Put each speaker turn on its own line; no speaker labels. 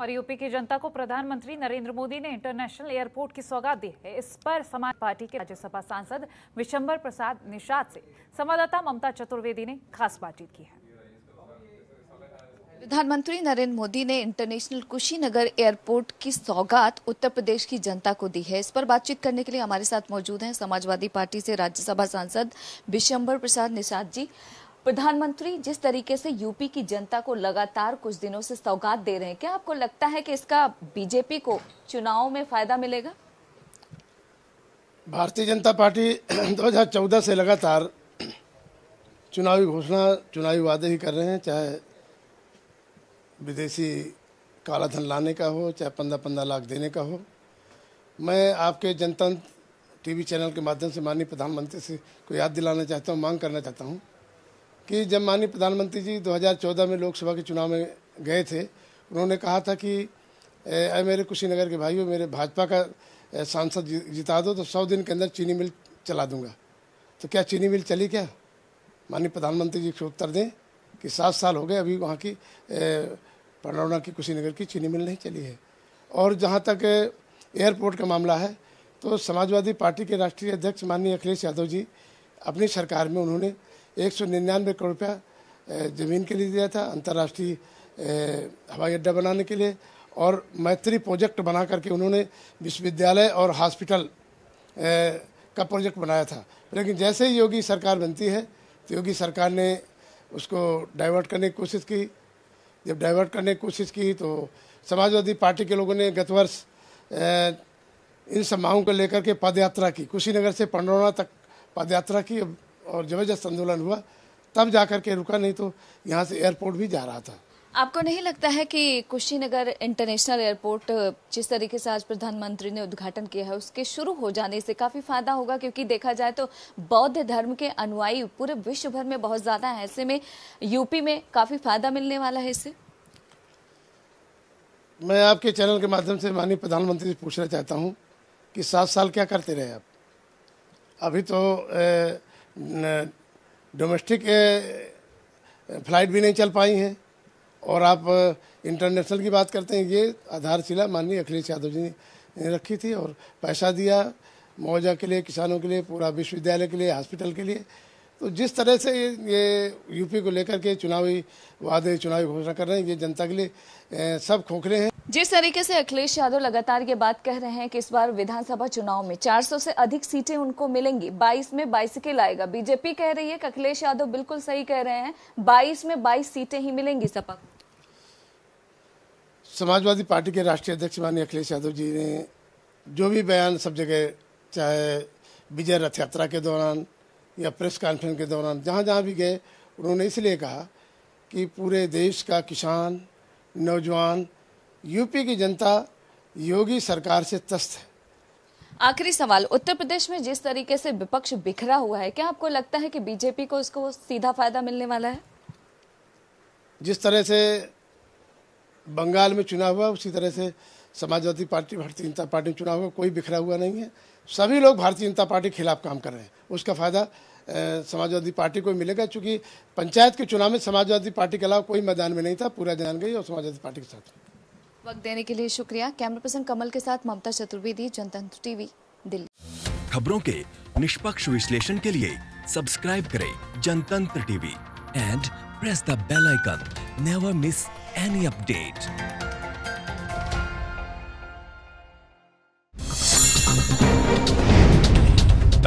और यूपी की जनता को प्रधानमंत्री नरेंद्र मोदी ने इंटरनेशनल एयरपोर्ट की सौगात दी है इस पर समाज पार्टी के राज्यसभा सांसद विशंबर प्रसाद निषाद से संवाददाता ममता चतुर्वेदी ने खास बातचीत की है प्रधानमंत्री नरेंद्र मोदी ने इंटरनेशनल कुशीनगर एयरपोर्ट की सौगात उत्तर प्रदेश की जनता को दी है इस पर बातचीत करने के लिए हमारे साथ मौजूद है समाजवादी पार्टी से राज्यसभा सांसद विशंबर प्रसाद निषाद जी प्रधानमंत्री जिस तरीके से यूपी की जनता को लगातार कुछ दिनों से सौगात दे रहे हैं क्या आपको लगता है कि इसका बीजेपी को चुनाव में फायदा मिलेगा
भारतीय जनता पार्टी 2014 से लगातार चुनावी घोषणा चुनावी वादे ही कर रहे हैं चाहे विदेशी कालाधन लाने का हो चाहे पंद्रह पंद्रह लाख देने का हो मैं आपके जनतंत्र टीवी चैनल के माध्यम से माननीय प्रधानमंत्री से को याद दिलाना चाहता हूँ मांग करना चाहता हूँ कि जब माननीय प्रधानमंत्री जी 2014 में लोकसभा के चुनाव में गए थे उन्होंने कहा था कि अरे मेरे कुशीनगर के भाइयों मेरे भाजपा का सांसद जिता दो तो सौ दिन के अंदर चीनी मिल चला दूंगा तो क्या चीनी मिल चली क्या माननीय प्रधानमंत्री जी को उत्तर दें कि सात साल हो गए अभी वहाँ की पंडौना की कुशीनगर की चीनी मिल नहीं चली है और जहाँ तक एयरपोर्ट का मामला है तो समाजवादी पार्टी के राष्ट्रीय अध्यक्ष माननीय अखिलेश यादव जी अपनी सरकार में उन्होंने एक सौ निन्यानवे करोड़ रुपया ज़मीन के लिए दिया था अंतर्राष्ट्रीय हवाई अड्डा बनाने के लिए और मैत्री प्रोजेक्ट बना करके उन्होंने विश्वविद्यालय और हॉस्पिटल का प्रोजेक्ट बनाया था लेकिन जैसे ही योगी सरकार बनती है तो योगी सरकार ने उसको डाइवर्ट करने की कोशिश की जब डाइवर्ट करने की कोशिश की तो समाजवादी पार्टी के लोगों ने गत वर्ष इन सब को लेकर के पदयात्रा की कुशीनगर से पंडरौना तक पदयात्रा की और ज़बरदस्त आंदोलन हुआ तब जा कर के रुका नहीं तो यहाँ से एयरपोर्ट भी जा रहा था
आपको नहीं लगता है कि कुशीनगर इंटरनेशनल एयरपोर्ट जिस तरीके से आज प्रधानमंत्री ने उद्घाटन किया है उसके शुरू हो जाने से काफ़ी फायदा होगा क्योंकि देखा जाए तो बौद्ध धर्म के अनुयायी पूरे विश्व भर में बहुत ज़्यादा है ऐसे में यूपी में काफ़ी फायदा मिलने वाला है इससे
मैं आपके चैनल के माध्यम से माननीय प्रधानमंत्री से पूछना चाहता हूँ कि सात साल क्या करते रहे आप अभी तो ए, डोमेस्टिक फ्लाइट भी नहीं चल पाई हैं और आप इंटरनेशनल की बात करते हैं ये आधारशिला माननीय अखिलेश यादव जी ने रखी थी और पैसा दिया मुआवजा के लिए किसानों के लिए पूरा विश्वविद्यालय के लिए हॉस्पिटल के लिए तो जिस तरह से ये ये यूपी को लेकर के चुनावी वादे चुनावी घोषणा कर रहे हैं ये जनता के लिए सब खोखले हैं
जिस तरीके से अखिलेश यादव लगातार ये बात कह रहे हैं कि इस बार विधानसभा चुनाव में 400 से अधिक सीटें उनको मिलेंगी 22 में बाईस के लाएगा बीजेपी कह रही है कि अखिलेश यादव बिल्कुल सही कह रहे हैं 22 में 22 सीटें ही मिलेंगी सपा
समाजवादी पार्टी के राष्ट्रीय अध्यक्ष माननीय अखिलेश यादव जी ने जो भी बयान सब जगह चाहे विजय रथ यात्रा के दौरान या प्रेस कॉन्फ्रेंस के दौरान जहाँ जहाँ भी गए उन्होंने इसलिए कहा कि पूरे देश का किसान नौजवान यूपी की जनता योगी सरकार से तस्त है
आखिरी सवाल उत्तर प्रदेश में जिस तरीके से विपक्ष बिखरा हुआ है क्या आपको लगता है कि बीजेपी को इसको सीधा फायदा मिलने वाला है
जिस तरह से बंगाल में चुनाव हुआ उसी तरह से समाजवादी पार्टी भारतीय जनता पार्टी में चुनाव हुआ कोई बिखरा हुआ नहीं है सभी लोग भारतीय जनता पार्टी के खिलाफ काम कर रहे हैं उसका फ़ायदा समाजवादी पार्टी को मिलेगा चूँकि पंचायत के चुनाव में समाजवादी पार्टी के अलावा कोई मैदान में नहीं था पूरा जान गई और समाजवादी पार्टी के साथ
वक्त देने के लिए शुक्रिया कैमरा पर्सन कमल के साथ ममता चतुर्वेदी जनतंत्र टीवी दिल्ली खबरों के निष्पक्ष विश्लेषण के लिए सब्सक्राइब करें Jantantra TV and press the bell icon never miss any update